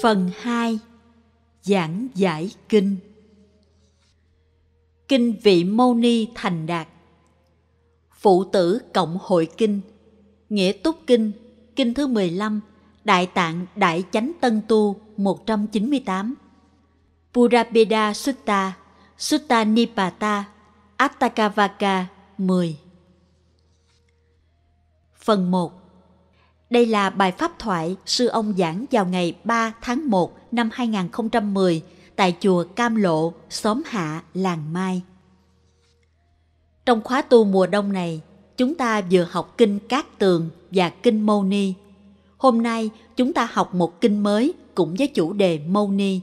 Phần 2 Giảng giải Kinh Kinh vị Mâu Ni Thành Đạt Phụ tử Cộng Hội Kinh Nghĩa Túc Kinh Kinh thứ 15 Đại Tạng Đại Chánh Tân Tu 198 Purabeda Sutta Sutta Nipata Attakavaka 10 Phần 1 đây là bài pháp thoại sư ông giảng vào ngày 3 tháng 1 năm 2010 tại chùa Cam Lộ, xóm Hạ, làng Mai. Trong khóa tu mùa đông này, chúng ta vừa học kinh Cát Tường và kinh Mâu Ni. Hôm nay chúng ta học một kinh mới cũng với chủ đề Mâu Ni.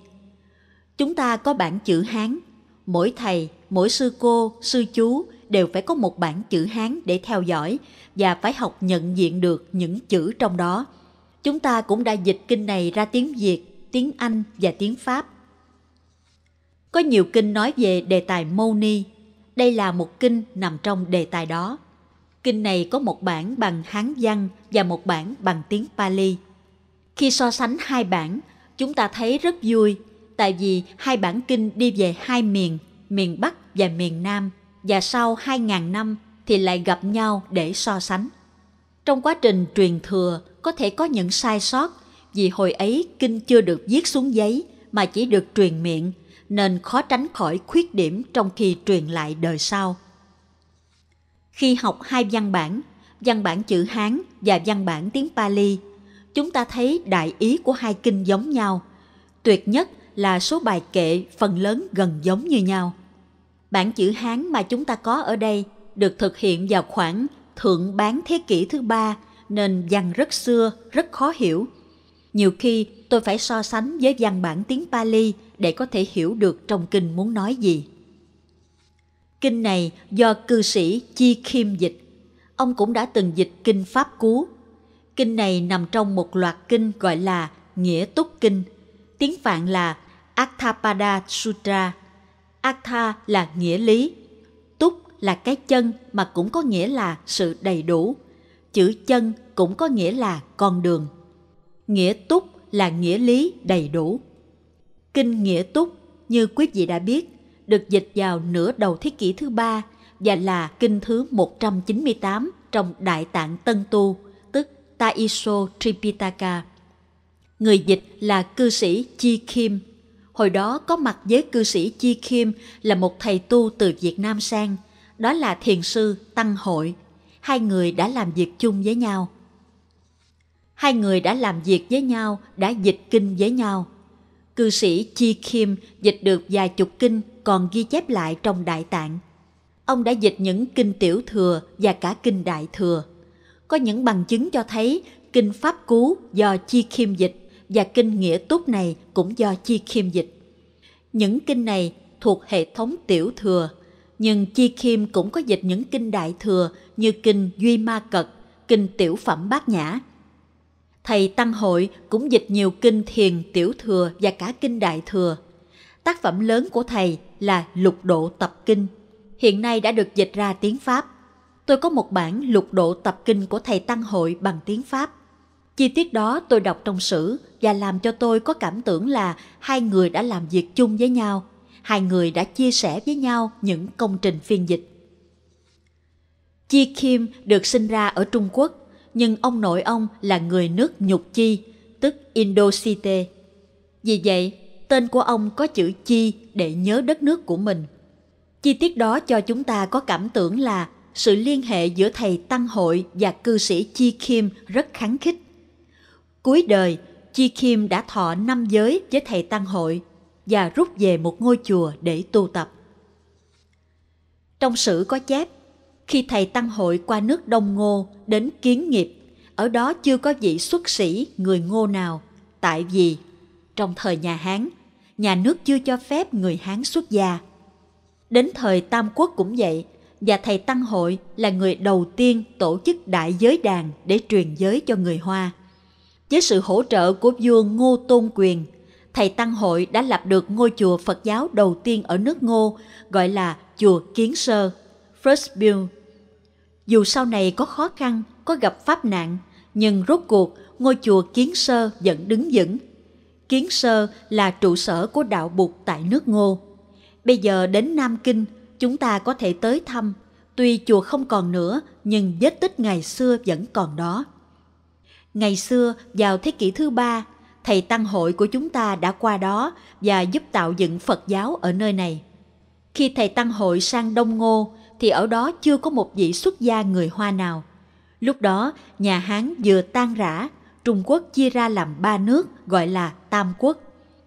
Chúng ta có bản chữ Hán, mỗi thầy, mỗi sư cô, sư chú đều phải có một bản chữ Hán để theo dõi và phải học nhận diện được những chữ trong đó. Chúng ta cũng đã dịch kinh này ra tiếng Việt, tiếng Anh và tiếng Pháp. Có nhiều kinh nói về đề tài mâu ni. Đây là một kinh nằm trong đề tài đó. Kinh này có một bản bằng Hán văn và một bản bằng tiếng Pali. Khi so sánh hai bản, chúng ta thấy rất vui tại vì hai bản kinh đi về hai miền, miền Bắc và miền Nam – và sau 2.000 năm thì lại gặp nhau để so sánh. Trong quá trình truyền thừa có thể có những sai sót vì hồi ấy kinh chưa được viết xuống giấy mà chỉ được truyền miệng nên khó tránh khỏi khuyết điểm trong khi truyền lại đời sau. Khi học hai văn bản, văn bản chữ Hán và văn bản tiếng Pali, chúng ta thấy đại ý của hai kinh giống nhau. Tuyệt nhất là số bài kệ phần lớn gần giống như nhau – Bản chữ Hán mà chúng ta có ở đây được thực hiện vào khoảng thượng bán thế kỷ thứ ba nên văn rất xưa, rất khó hiểu. Nhiều khi tôi phải so sánh với văn bản tiếng Pali để có thể hiểu được trong kinh muốn nói gì. Kinh này do cư sĩ Chi Kim dịch. Ông cũng đã từng dịch kinh Pháp Cú. Kinh này nằm trong một loạt kinh gọi là Nghĩa Túc Kinh, tiếng Phạn là Athapada Sutra – Atha là nghĩa lý, túc là cái chân mà cũng có nghĩa là sự đầy đủ. Chữ chân cũng có nghĩa là con đường. Nghĩa túc là nghĩa lý đầy đủ. Kinh Nghĩa Túc, như quý vị đã biết, được dịch vào nửa đầu thế kỷ thứ ba và là kinh thứ 198 trong Đại Tạng Tân Tu, tức Taiso Tripitaka. Người dịch là cư sĩ Chi Kim Hồi đó có mặt với cư sĩ Chi Kim là một thầy tu từ Việt Nam sang, đó là thiền sư Tăng Hội. Hai người đã làm việc chung với nhau. Hai người đã làm việc với nhau, đã dịch kinh với nhau. Cư sĩ Chi Kim dịch được vài chục kinh còn ghi chép lại trong Đại Tạng. Ông đã dịch những kinh tiểu thừa và cả kinh đại thừa. Có những bằng chứng cho thấy kinh Pháp Cú do Chi Kim dịch và kinh nghĩa túc này cũng do Chi Khiêm dịch. Những kinh này thuộc hệ thống tiểu thừa, nhưng Chi Khiêm cũng có dịch những kinh đại thừa như kinh Duy Ma Cật, kinh Tiểu Phẩm Bát Nhã. Thầy Tăng Hội cũng dịch nhiều kinh thiền tiểu thừa và cả kinh đại thừa. Tác phẩm lớn của thầy là Lục Độ Tập Kinh, hiện nay đã được dịch ra tiếng Pháp. Tôi có một bản Lục Độ Tập Kinh của thầy Tăng Hội bằng tiếng Pháp. Chi tiết đó tôi đọc trong sử và làm cho tôi có cảm tưởng là hai người đã làm việc chung với nhau, hai người đã chia sẻ với nhau những công trình phiên dịch. Chi Kim được sinh ra ở Trung Quốc, nhưng ông nội ông là người nước Nhục Chi, tức Indo Cite. Vì vậy, tên của ông có chữ Chi để nhớ đất nước của mình. Chi tiết đó cho chúng ta có cảm tưởng là sự liên hệ giữa thầy Tăng Hội và cư sĩ Chi Kim rất kháng khích. Cuối đời, Chi Kim đã thọ năm giới với thầy Tăng Hội và rút về một ngôi chùa để tu tập. Trong sử có chép, khi thầy Tăng Hội qua nước Đông Ngô đến Kiến Nghiệp, ở đó chưa có vị xuất sĩ người Ngô nào, tại vì trong thời nhà Hán, nhà nước chưa cho phép người Hán xuất gia. Đến thời Tam Quốc cũng vậy, và thầy Tăng Hội là người đầu tiên tổ chức đại giới đàn để truyền giới cho người Hoa – với sự hỗ trợ của vua Ngô Tôn Quyền, thầy Tăng Hội đã lập được ngôi chùa Phật giáo đầu tiên ở nước Ngô, gọi là Chùa Kiến Sơ, First Bill. Dù sau này có khó khăn, có gặp pháp nạn, nhưng rốt cuộc ngôi chùa Kiến Sơ vẫn đứng vững. Kiến Sơ là trụ sở của đạo Bụt tại nước Ngô. Bây giờ đến Nam Kinh, chúng ta có thể tới thăm. Tuy chùa không còn nữa, nhưng vết tích ngày xưa vẫn còn đó. Ngày xưa, vào thế kỷ thứ ba, thầy Tăng hội của chúng ta đã qua đó và giúp tạo dựng Phật giáo ở nơi này. Khi thầy Tăng hội sang Đông Ngô, thì ở đó chưa có một vị xuất gia người Hoa nào. Lúc đó, nhà Hán vừa tan rã, Trung Quốc chia ra làm ba nước gọi là Tam Quốc.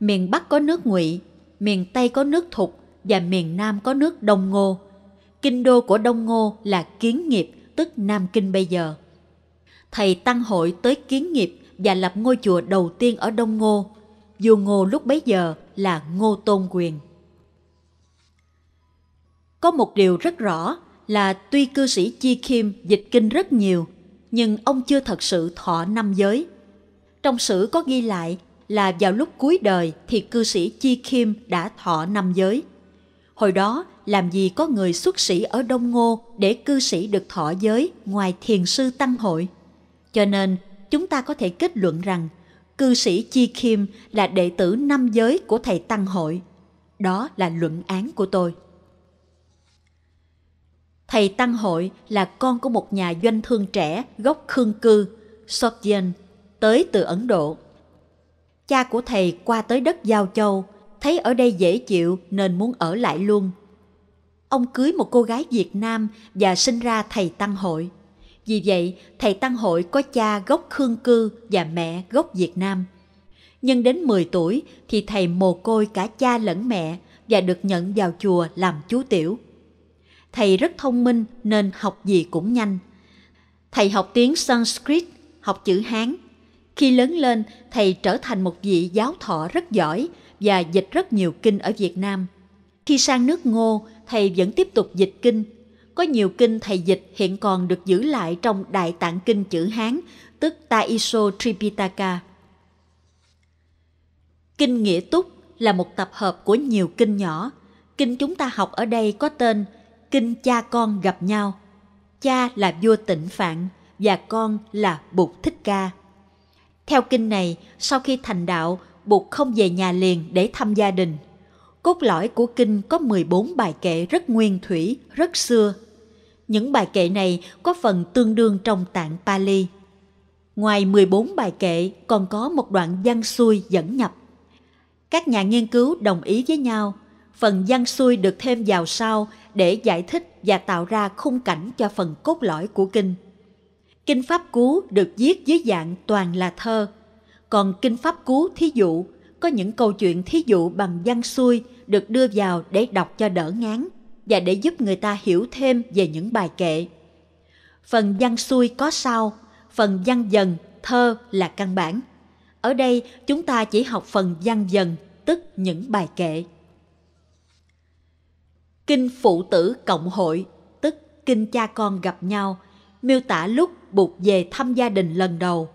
Miền Bắc có nước Ngụy, miền Tây có nước Thục và miền Nam có nước Đông Ngô. Kinh đô của Đông Ngô là Kiến Nghiệp, tức Nam Kinh bây giờ thầy Tăng Hội tới kiến nghiệp và lập ngôi chùa đầu tiên ở Đông Ngô. Vua Ngô lúc bấy giờ là Ngô Tôn Quyền. Có một điều rất rõ là tuy cư sĩ Chi Kim dịch kinh rất nhiều, nhưng ông chưa thật sự thọ năm giới. Trong sử có ghi lại là vào lúc cuối đời thì cư sĩ Chi Kim đã thọ năm giới. Hồi đó làm gì có người xuất sĩ ở Đông Ngô để cư sĩ được thọ giới ngoài thiền sư tăng hội. Cho nên, chúng ta có thể kết luận rằng cư sĩ Chi Kim là đệ tử năm giới của thầy Tăng Hội. Đó là luận án của tôi. Thầy Tăng Hội là con của một nhà doanh thương trẻ gốc Khương Cư, Sogdian, tới từ Ấn Độ. Cha của thầy qua tới đất Giao Châu, thấy ở đây dễ chịu nên muốn ở lại luôn. Ông cưới một cô gái Việt Nam và sinh ra thầy Tăng Hội. Vì vậy, thầy Tăng Hội có cha gốc Khương Cư và mẹ gốc Việt Nam. Nhưng đến 10 tuổi thì thầy mồ côi cả cha lẫn mẹ và được nhận vào chùa làm chú tiểu. Thầy rất thông minh nên học gì cũng nhanh. Thầy học tiếng Sanskrit, học chữ Hán. Khi lớn lên, thầy trở thành một vị giáo thọ rất giỏi và dịch rất nhiều kinh ở Việt Nam. Khi sang nước Ngô, thầy vẫn tiếp tục dịch kinh có nhiều kinh thầy dịch hiện còn được giữ lại trong Đại Tạng Kinh chữ Hán, tức Ta Iso Tripitaka. Kinh Nghĩa Túc là một tập hợp của nhiều kinh nhỏ. Kinh chúng ta học ở đây có tên Kinh Cha Con Gặp Nhau. Cha là vua tịnh Phạn và con là Bụt Thích Ca. Theo kinh này, sau khi thành đạo, Bụt không về nhà liền để thăm gia đình. Cốt lõi của kinh có 14 bài kệ rất nguyên thủy, rất xưa, những bài kệ này có phần tương đương trong tạng Pali. Ngoài 14 bài kệ, còn có một đoạn văn xuôi dẫn nhập. Các nhà nghiên cứu đồng ý với nhau, phần văn xuôi được thêm vào sau để giải thích và tạo ra khung cảnh cho phần cốt lõi của kinh. Kinh Pháp Cú được viết dưới dạng toàn là thơ, còn Kinh Pháp Cú thí dụ có những câu chuyện thí dụ bằng văn xuôi được đưa vào để đọc cho đỡ ngán và để giúp người ta hiểu thêm về những bài kệ. Phần văn xuôi có sao, phần văn dần, thơ là căn bản. Ở đây chúng ta chỉ học phần văn dần, tức những bài kệ. Kinh phụ tử cộng hội, tức kinh cha con gặp nhau, miêu tả lúc Bụt về thăm gia đình lần đầu.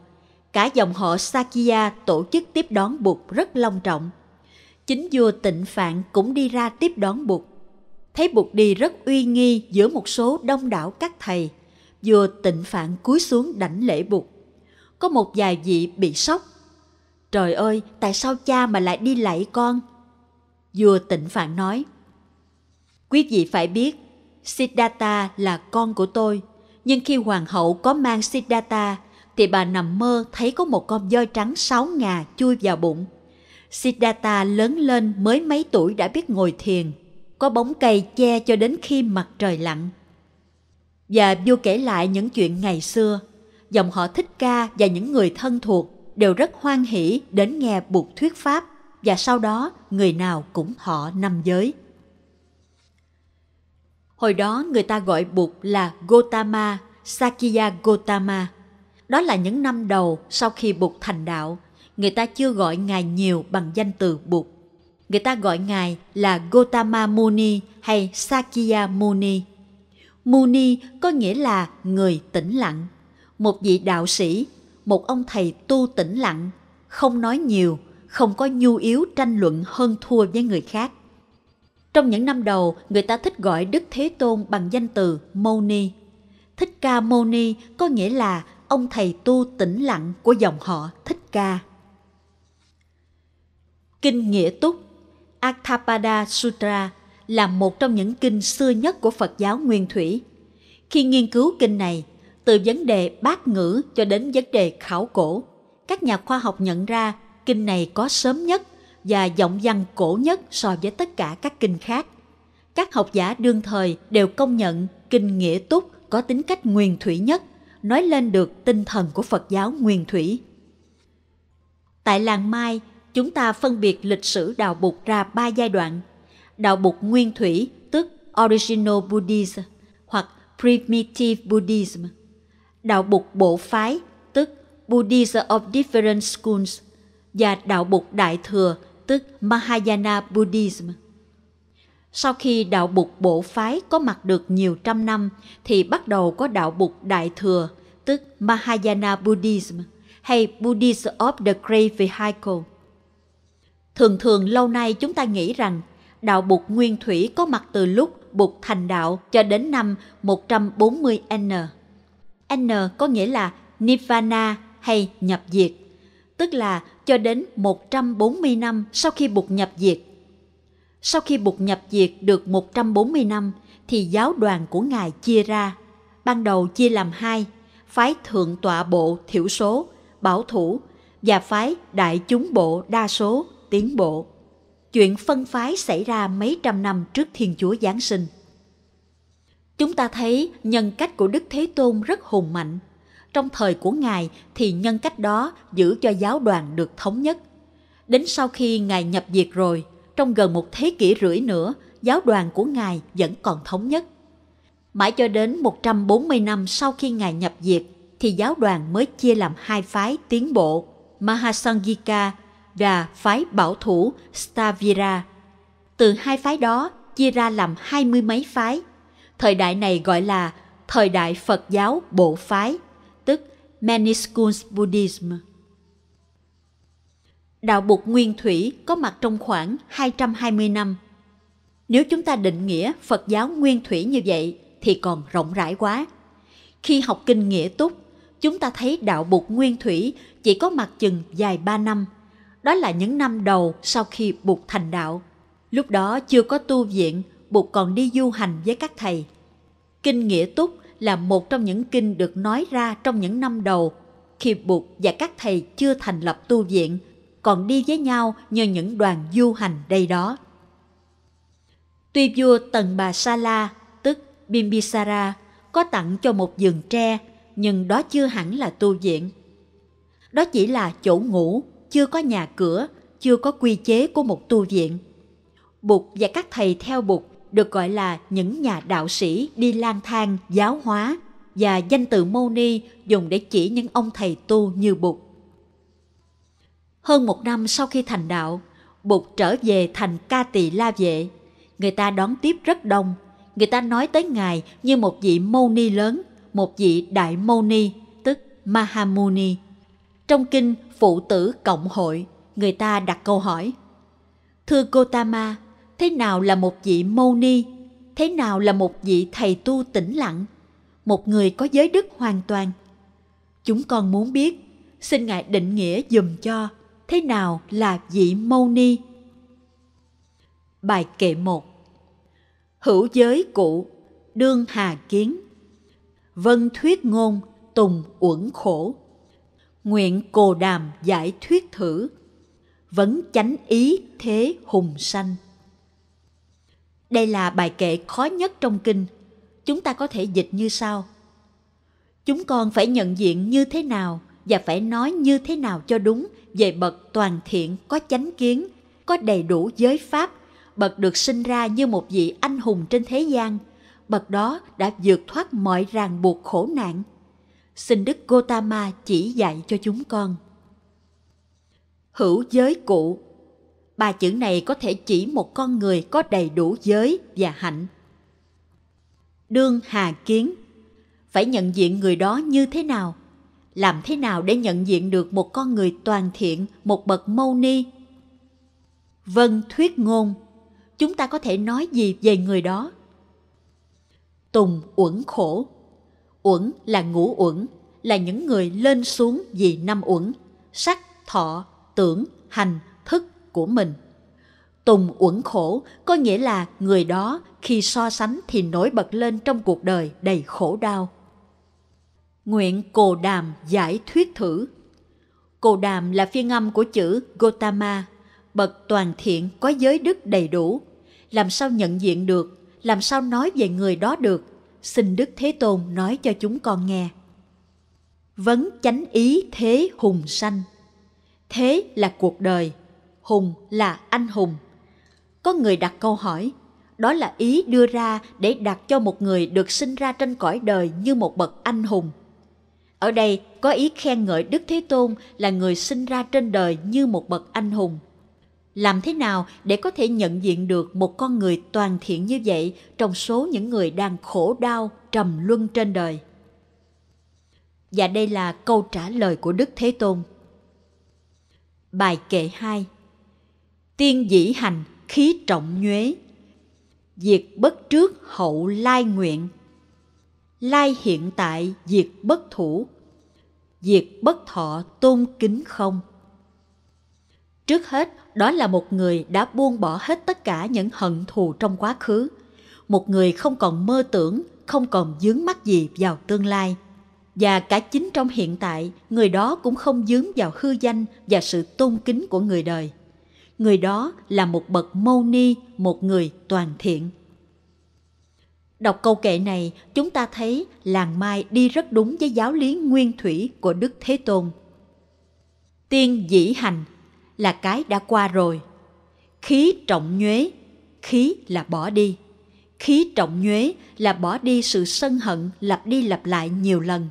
Cả dòng họ Sakya tổ chức tiếp đón Bụt rất long trọng. Chính vua Tịnh Phạn cũng đi ra tiếp đón Bụt thấy Bụt Đi rất uy nghi giữa một số đông đảo các thầy, vừa tịnh phạn cúi xuống đảnh lễ Bụt. Có một vài vị bị sốc. Trời ơi, tại sao cha mà lại đi lạy con? vừa tịnh phạn nói, Quý vị phải biết, Siddhartha là con của tôi, nhưng khi hoàng hậu có mang Siddhartha, thì bà nằm mơ thấy có một con voi trắng sáu ngà chui vào bụng. Siddhartha lớn lên mới mấy tuổi đã biết ngồi thiền – có bóng cây che cho đến khi mặt trời lặn. Và vua kể lại những chuyện ngày xưa, dòng họ thích ca và những người thân thuộc đều rất hoan hỷ đến nghe buộc thuyết pháp và sau đó người nào cũng họ năm giới. Hồi đó người ta gọi Bụt là Gotama, Sakya Gotama. Đó là những năm đầu sau khi Bụt thành đạo, người ta chưa gọi Ngài nhiều bằng danh từ Bụt. Người ta gọi ngài là Gotama Muni hay Sakya Muni. Muni có nghĩa là người tĩnh lặng, một vị đạo sĩ, một ông thầy tu tĩnh lặng, không nói nhiều, không có nhu yếu tranh luận hơn thua với người khác. Trong những năm đầu, người ta thích gọi Đức Thế Tôn bằng danh từ Moni. Thích Ca Moni có nghĩa là ông thầy tu tĩnh lặng của dòng họ Thích Ca. Kinh Nghĩa Túc Athapada Sutra là một trong những kinh xưa nhất của Phật giáo Nguyên Thủy. Khi nghiên cứu kinh này, từ vấn đề bát ngữ cho đến vấn đề khảo cổ, các nhà khoa học nhận ra kinh này có sớm nhất và giọng văn cổ nhất so với tất cả các kinh khác. Các học giả đương thời đều công nhận kinh Nghĩa Túc có tính cách nguyên thủy nhất, nói lên được tinh thần của Phật giáo nguyên thủy. Tại làng Mai, chúng ta phân biệt lịch sử đạo Bụt ra ba giai đoạn. Đạo Bụt nguyên thủy, tức Original Buddhism hoặc Primitive Buddhism. Đạo Bụt bộ phái, tức Buddhism of Different Schools và đạo Bụt đại thừa, tức Mahayana Buddhism. Sau khi đạo Bụt bộ phái có mặt được nhiều trăm năm thì bắt đầu có đạo Bụt đại thừa, tức Mahayana Buddhism hay Buddhism of the Great Vehicle Thường thường lâu nay chúng ta nghĩ rằng đạo Bụt Nguyên Thủy có mặt từ lúc Bụt thành đạo cho đến năm 140N. N có nghĩa là Nirvana hay nhập diệt, tức là cho đến 140 năm sau khi Bụt nhập diệt. Sau khi Bụt nhập diệt được 140 năm thì giáo đoàn của Ngài chia ra. Ban đầu chia làm hai, phái thượng tọa bộ thiểu số, bảo thủ và phái đại chúng bộ đa số, tiến bộ. Chuyện phân phái xảy ra mấy trăm năm trước Thiên Chúa Giáng sinh. Chúng ta thấy nhân cách của Đức Thế Tôn rất hùng mạnh. Trong thời của Ngài thì nhân cách đó giữ cho giáo đoàn được thống nhất. Đến sau khi Ngài nhập diệt rồi, trong gần một thế kỷ rưỡi nữa, giáo đoàn của Ngài vẫn còn thống nhất. Mãi cho đến 140 năm sau khi Ngài nhập diệt, thì giáo đoàn mới chia làm hai phái tiến bộ, Mahasangika và phái bảo thủ Stavira. Từ hai phái đó chia ra làm hai mươi mấy phái. Thời đại này gọi là thời đại Phật giáo bộ phái, tức Maniskuns Buddhism. Đạo Bụt Nguyên Thủy có mặt trong khoảng 220 năm. Nếu chúng ta định nghĩa Phật giáo Nguyên Thủy như vậy thì còn rộng rãi quá. Khi học kinh Nghĩa Túc, chúng ta thấy đạo Bụt Nguyên Thủy chỉ có mặt chừng dài 3 năm – đó là những năm đầu sau khi Bụt thành đạo. Lúc đó chưa có tu viện, Bụt còn đi du hành với các thầy. Kinh Nghĩa Túc là một trong những kinh được nói ra trong những năm đầu khi Bụt và các thầy chưa thành lập tu viện, còn đi với nhau như những đoàn du hành đây đó. Tuy vua Tần Bà Sa La, tức Bimbisara, có tặng cho một giường tre, nhưng đó chưa hẳn là tu viện. Đó chỉ là chỗ ngủ chưa có nhà cửa, chưa có quy chế của một tu viện. Bụt và các thầy theo Bụt được gọi là những nhà đạo sĩ đi lang thang giáo hóa và danh từ mâu ni dùng để chỉ những ông thầy tu như Bụt. Hơn một năm sau khi thành đạo, Bụt trở về thành Ca Tỳ La Vệ. Người ta đón tiếp rất đông. Người ta nói tới Ngài như một vị mâu ni lớn, một vị đại mâu ni, tức Mahamuni. Trong kinh phụ tử cộng hội, người ta đặt câu hỏi. Thưa Gotama, thế nào là một vị mâu ni? Thế nào là một vị thầy tu tĩnh lặng? Một người có giới đức hoàn toàn. Chúng con muốn biết, xin Ngài định nghĩa dùm cho, thế nào là vị mâu ni? Bài kệ một Hữu giới cụ, đương hà kiến. Vân thuyết ngôn, tùng uẩn khổ nguyện cồ đàm giải thuyết thử vẫn chánh ý thế hùng sanh đây là bài kệ khó nhất trong kinh chúng ta có thể dịch như sau chúng con phải nhận diện như thế nào và phải nói như thế nào cho đúng về bậc toàn thiện có chánh kiến có đầy đủ giới pháp bậc được sinh ra như một vị anh hùng trên thế gian bậc đó đã vượt thoát mọi ràng buộc khổ nạn xin Đức Gotama chỉ dạy cho chúng con. Hữu giới cụ Ba chữ này có thể chỉ một con người có đầy đủ giới và hạnh. Đương hà kiến Phải nhận diện người đó như thế nào? Làm thế nào để nhận diện được một con người toàn thiện, một bậc mâu ni? vân thuyết ngôn Chúng ta có thể nói gì về người đó? Tùng uẩn khổ uẩn là ngũ uẩn, là những người lên xuống vì năm uẩn, sắc, thọ, tưởng, hành, thức của mình. Tùng uẩn khổ có nghĩa là người đó khi so sánh thì nổi bật lên trong cuộc đời đầy khổ đau. Nguyện Cồ Đàm giải thuyết thử Cồ Đàm là phiên âm của chữ Gotama, bậc toàn thiện có giới đức đầy đủ. Làm sao nhận diện được, làm sao nói về người đó được xin Đức Thế Tôn nói cho chúng con nghe. Vấn chánh ý thế hùng sanh. Thế là cuộc đời, hùng là anh hùng. Có người đặt câu hỏi, đó là ý đưa ra để đặt cho một người được sinh ra trên cõi đời như một bậc anh hùng. Ở đây có ý khen ngợi Đức Thế Tôn là người sinh ra trên đời như một bậc anh hùng – làm thế nào để có thể nhận diện được một con người toàn thiện như vậy trong số những người đang khổ đau trầm luân trên đời và đây là câu trả lời của đức thế tôn bài kệ 2 tiên dĩ hành khí trọng nhuế diệt bất trước hậu lai nguyện lai hiện tại diệt bất thủ diệt bất thọ tôn kính không Trước hết, đó là một người đã buông bỏ hết tất cả những hận thù trong quá khứ. Một người không còn mơ tưởng, không còn dướng mắt gì vào tương lai. Và cả chính trong hiện tại, người đó cũng không dướng vào hư danh và sự tôn kính của người đời. Người đó là một bậc mâu ni, một người toàn thiện. Đọc câu kệ này, chúng ta thấy làng Mai đi rất đúng với giáo lý nguyên thủy của Đức Thế Tôn. Tiên dĩ hành, là cái đã qua rồi khí trọng nhuế khí là bỏ đi khí trọng nhuế là bỏ đi sự sân hận lặp đi lặp lại nhiều lần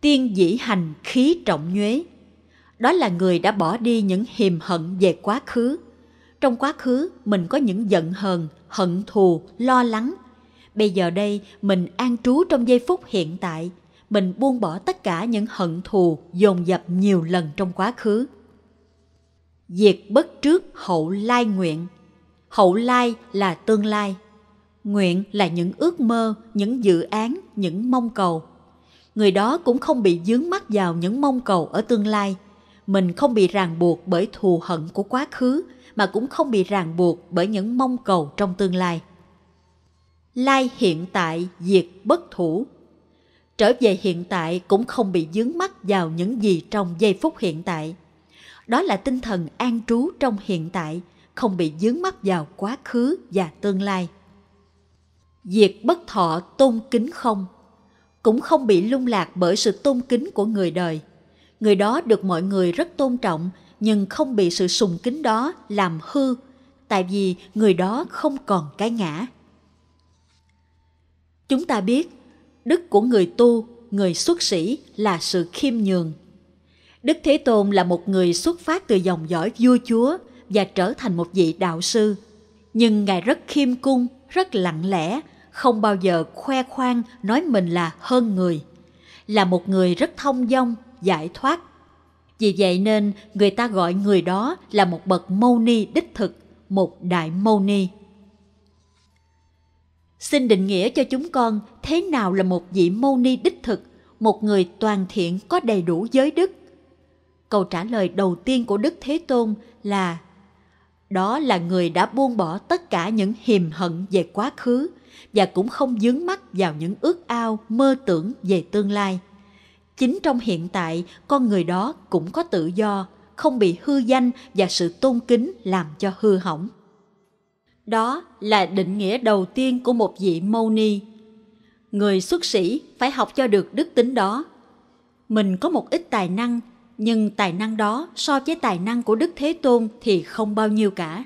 tiên dĩ hành khí trọng nhuế đó là người đã bỏ đi những hiềm hận về quá khứ trong quá khứ mình có những giận hờn hận thù lo lắng bây giờ đây mình an trú trong giây phút hiện tại mình buông bỏ tất cả những hận thù dồn dập nhiều lần trong quá khứ diệt bất trước hậu lai nguyện hậu lai là tương lai nguyện là những ước mơ những dự án những mong cầu người đó cũng không bị dướng mắt vào những mong cầu ở tương lai mình không bị ràng buộc bởi thù hận của quá khứ mà cũng không bị ràng buộc bởi những mong cầu trong tương lai lai hiện tại diệt bất thủ trở về hiện tại cũng không bị dướng mắt vào những gì trong giây phút hiện tại đó là tinh thần an trú trong hiện tại không bị dướng mắc vào quá khứ và tương lai diệt bất thọ tôn kính không cũng không bị lung lạc bởi sự tôn kính của người đời người đó được mọi người rất tôn trọng nhưng không bị sự sùng kính đó làm hư tại vì người đó không còn cái ngã chúng ta biết đức của người tu người xuất sĩ là sự khiêm nhường Đức Thế Tôn là một người xuất phát từ dòng dõi vua chúa và trở thành một vị đạo sư. Nhưng Ngài rất khiêm cung, rất lặng lẽ, không bao giờ khoe khoang nói mình là hơn người. Là một người rất thông dong, giải thoát. Vì vậy nên người ta gọi người đó là một bậc mâu ni đích thực, một đại mâu ni. Xin định nghĩa cho chúng con thế nào là một vị mâu ni đích thực, một người toàn thiện có đầy đủ giới đức – Câu trả lời đầu tiên của Đức Thế Tôn là Đó là người đã buông bỏ tất cả những hiềm hận về quá khứ và cũng không dướng mắt vào những ước ao mơ tưởng về tương lai. Chính trong hiện tại, con người đó cũng có tự do, không bị hư danh và sự tôn kính làm cho hư hỏng. Đó là định nghĩa đầu tiên của một vị mâu ni. Người xuất sĩ phải học cho được đức tính đó. Mình có một ít tài năng nhưng tài năng đó so với tài năng của Đức Thế Tôn thì không bao nhiêu cả.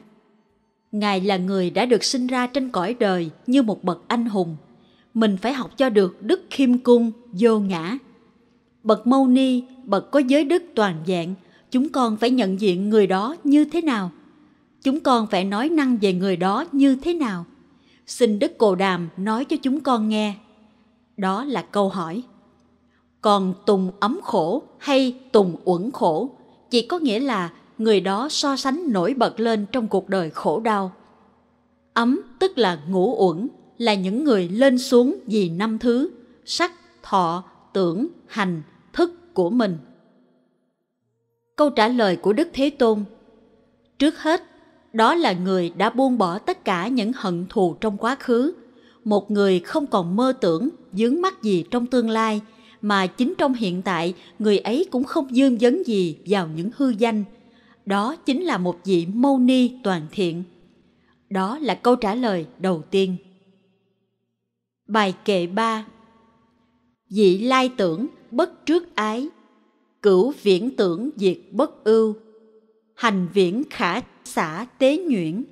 Ngài là người đã được sinh ra trên cõi đời như một bậc anh hùng. Mình phải học cho được đức khiêm cung, vô ngã. Bậc mâu ni, bậc có giới đức toàn vẹn, chúng con phải nhận diện người đó như thế nào? Chúng con phải nói năng về người đó như thế nào? Xin Đức Cồ Đàm nói cho chúng con nghe. Đó là câu hỏi còn tùng ấm khổ hay tùng uẩn khổ chỉ có nghĩa là người đó so sánh nổi bật lên trong cuộc đời khổ đau ấm tức là ngũ uẩn là những người lên xuống vì năm thứ sắc thọ tưởng hành thức của mình câu trả lời của đức thế tôn trước hết đó là người đã buông bỏ tất cả những hận thù trong quá khứ một người không còn mơ tưởng dướng mắt gì trong tương lai mà chính trong hiện tại người ấy cũng không dương vấn gì vào những hư danh. Đó chính là một vị mâu ni toàn thiện. Đó là câu trả lời đầu tiên. Bài kệ 3 Dị lai tưởng bất trước ái, cửu viễn tưởng diệt bất ưu, hành viễn khả xả tế nhuyễn,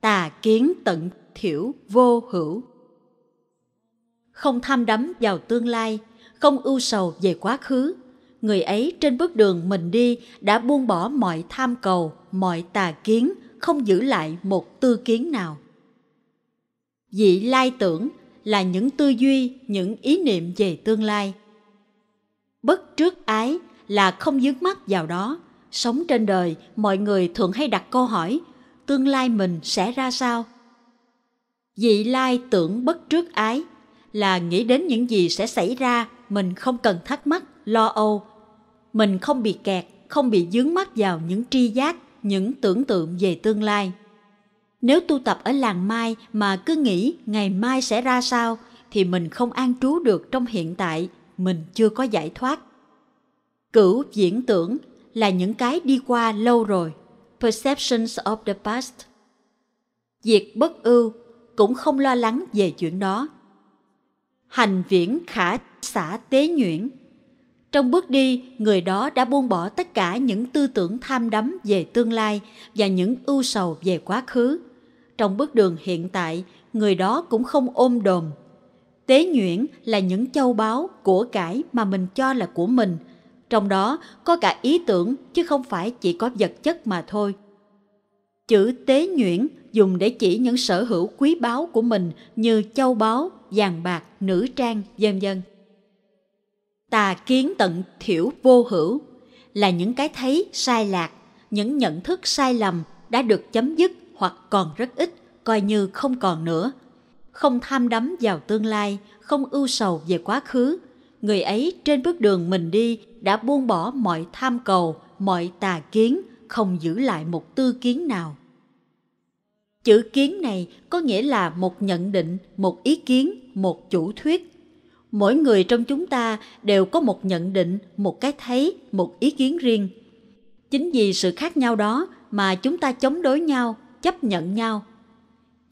tà kiến tận thiểu vô hữu. Không tham đắm vào tương lai không ưu sầu về quá khứ. Người ấy trên bước đường mình đi đã buông bỏ mọi tham cầu, mọi tà kiến, không giữ lại một tư kiến nào. Dị lai tưởng là những tư duy, những ý niệm về tương lai. Bất trước ái là không dướng mắt vào đó. Sống trên đời, mọi người thường hay đặt câu hỏi, tương lai mình sẽ ra sao? Dị lai tưởng bất trước ái là nghĩ đến những gì sẽ xảy ra mình không cần thắc mắc, lo âu. Mình không bị kẹt, không bị dướng mắt vào những tri giác, những tưởng tượng về tương lai. Nếu tu tập ở làng mai mà cứ nghĩ ngày mai sẽ ra sao, thì mình không an trú được trong hiện tại, mình chưa có giải thoát. Cửu diễn tưởng là những cái đi qua lâu rồi, perceptions of the past. Việc bất ưu cũng không lo lắng về chuyện đó. Hành viễn khả xã Tế Nhuyễn. Trong bước đi, người đó đã buông bỏ tất cả những tư tưởng tham đắm về tương lai và những ưu sầu về quá khứ. Trong bước đường hiện tại, người đó cũng không ôm đồm. Tế nhuyễn là những châu báu, của cải mà mình cho là của mình. Trong đó có cả ý tưởng chứ không phải chỉ có vật chất mà thôi. Chữ tế nhuyễn dùng để chỉ những sở hữu quý báu của mình như châu báu, vàng bạc, nữ trang, vân vân tà kiến tận thiểu vô hữu là những cái thấy sai lạc những nhận thức sai lầm đã được chấm dứt hoặc còn rất ít coi như không còn nữa không tham đắm vào tương lai không ưu sầu về quá khứ người ấy trên bước đường mình đi đã buông bỏ mọi tham cầu mọi tà kiến không giữ lại một tư kiến nào chữ kiến này có nghĩa là một nhận định một ý kiến một chủ thuyết mỗi người trong chúng ta đều có một nhận định một cái thấy một ý kiến riêng chính vì sự khác nhau đó mà chúng ta chống đối nhau chấp nhận nhau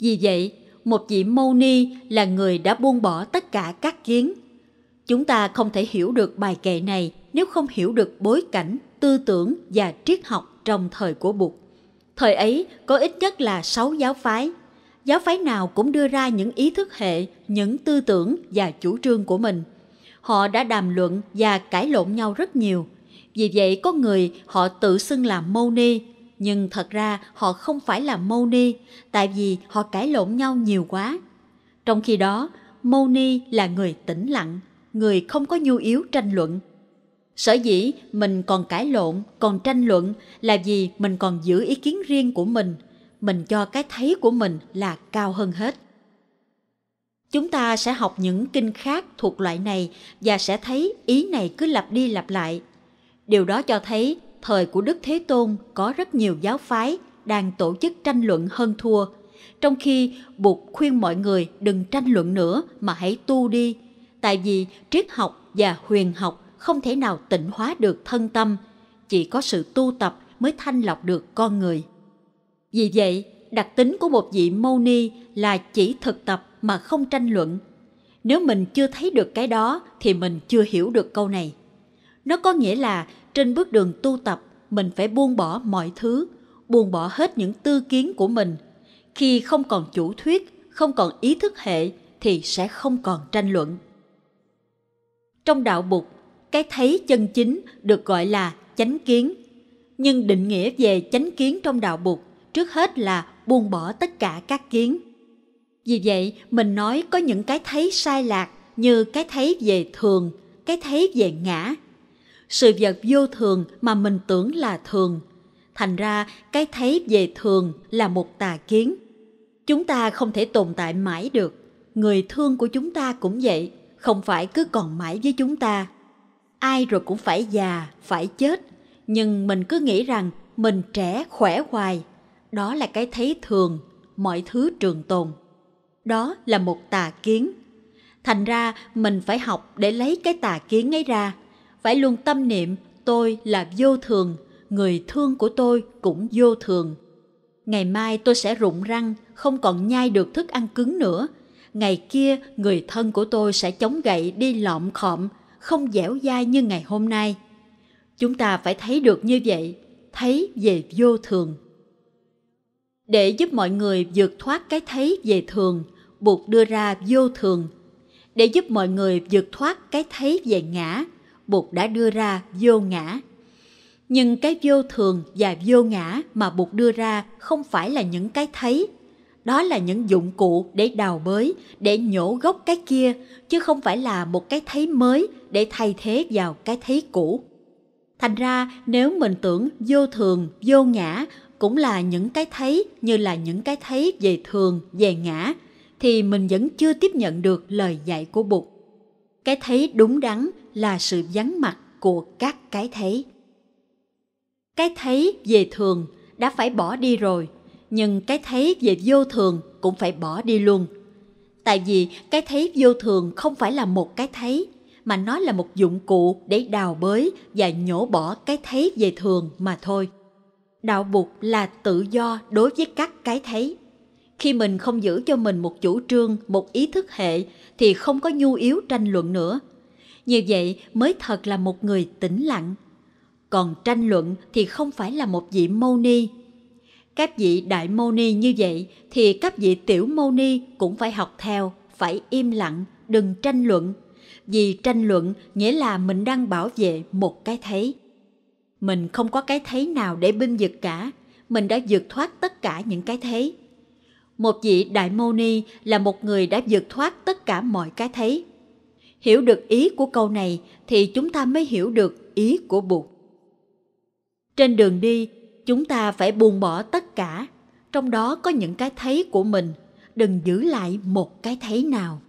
vì vậy một vị mâu ni là người đã buông bỏ tất cả các kiến chúng ta không thể hiểu được bài kệ này nếu không hiểu được bối cảnh tư tưởng và triết học trong thời của bụt thời ấy có ít nhất là sáu giáo phái giáo phái nào cũng đưa ra những ý thức hệ, những tư tưởng và chủ trương của mình. Họ đã đàm luận và cãi lộn nhau rất nhiều. Vì vậy có người họ tự xưng là mâu ni, nhưng thật ra họ không phải là mâu ni, tại vì họ cãi lộn nhau nhiều quá. Trong khi đó, mâu ni là người tĩnh lặng, người không có nhu yếu tranh luận. Sở dĩ mình còn cãi lộn, còn tranh luận là vì mình còn giữ ý kiến riêng của mình – mình cho cái thấy của mình là cao hơn hết chúng ta sẽ học những kinh khác thuộc loại này và sẽ thấy ý này cứ lặp đi lặp lại điều đó cho thấy thời của đức thế tôn có rất nhiều giáo phái đang tổ chức tranh luận hơn thua trong khi buộc khuyên mọi người đừng tranh luận nữa mà hãy tu đi tại vì triết học và huyền học không thể nào tịnh hóa được thân tâm chỉ có sự tu tập mới thanh lọc được con người vì vậy, đặc tính của một vị mâu ni là chỉ thực tập mà không tranh luận. Nếu mình chưa thấy được cái đó thì mình chưa hiểu được câu này. Nó có nghĩa là trên bước đường tu tập mình phải buông bỏ mọi thứ, buông bỏ hết những tư kiến của mình. Khi không còn chủ thuyết, không còn ý thức hệ thì sẽ không còn tranh luận. Trong đạo Bụt, cái thấy chân chính được gọi là chánh kiến. Nhưng định nghĩa về chánh kiến trong đạo Bụt trước hết là buông bỏ tất cả các kiến vì vậy mình nói có những cái thấy sai lạc như cái thấy về thường cái thấy về ngã sự vật vô thường mà mình tưởng là thường thành ra cái thấy về thường là một tà kiến chúng ta không thể tồn tại mãi được người thương của chúng ta cũng vậy không phải cứ còn mãi với chúng ta ai rồi cũng phải già phải chết nhưng mình cứ nghĩ rằng mình trẻ khỏe hoài đó là cái thấy thường mọi thứ trường tồn đó là một tà kiến thành ra mình phải học để lấy cái tà kiến ấy ra phải luôn tâm niệm tôi là vô thường người thương của tôi cũng vô thường ngày mai tôi sẽ rụng răng không còn nhai được thức ăn cứng nữa ngày kia người thân của tôi sẽ chống gậy đi lọm khọm không dẻo dai như ngày hôm nay chúng ta phải thấy được như vậy thấy về vô thường để giúp mọi người vượt thoát cái thấy về thường, buộc đưa ra vô thường. Để giúp mọi người vượt thoát cái thấy về ngã, buộc đã đưa ra vô ngã. Nhưng cái vô thường và vô ngã mà buộc đưa ra không phải là những cái thấy. Đó là những dụng cụ để đào bới, để nhổ gốc cái kia, chứ không phải là một cái thấy mới để thay thế vào cái thấy cũ. Thành ra, nếu mình tưởng vô thường, vô ngã cũng là những cái thấy như là những cái thấy về thường về ngã thì mình vẫn chưa tiếp nhận được lời dạy của bụt cái thấy đúng đắn là sự vắng mặt của các cái thấy cái thấy về thường đã phải bỏ đi rồi nhưng cái thấy về vô thường cũng phải bỏ đi luôn tại vì cái thấy vô thường không phải là một cái thấy mà nó là một dụng cụ để đào bới và nhổ bỏ cái thấy về thường mà thôi đạo bụt là tự do đối với các cái thấy khi mình không giữ cho mình một chủ trương một ý thức hệ thì không có nhu yếu tranh luận nữa như vậy mới thật là một người tĩnh lặng còn tranh luận thì không phải là một vị mâu ni các vị đại mâu ni như vậy thì các vị tiểu mâu ni cũng phải học theo phải im lặng đừng tranh luận vì tranh luận nghĩa là mình đang bảo vệ một cái thấy mình không có cái thấy nào để binh vực cả, mình đã vượt thoát tất cả những cái thấy. Một vị Đại mô Ni là một người đã vượt thoát tất cả mọi cái thấy. Hiểu được ý của câu này thì chúng ta mới hiểu được ý của Bụt. Trên đường đi, chúng ta phải buông bỏ tất cả, trong đó có những cái thấy của mình, đừng giữ lại một cái thấy nào.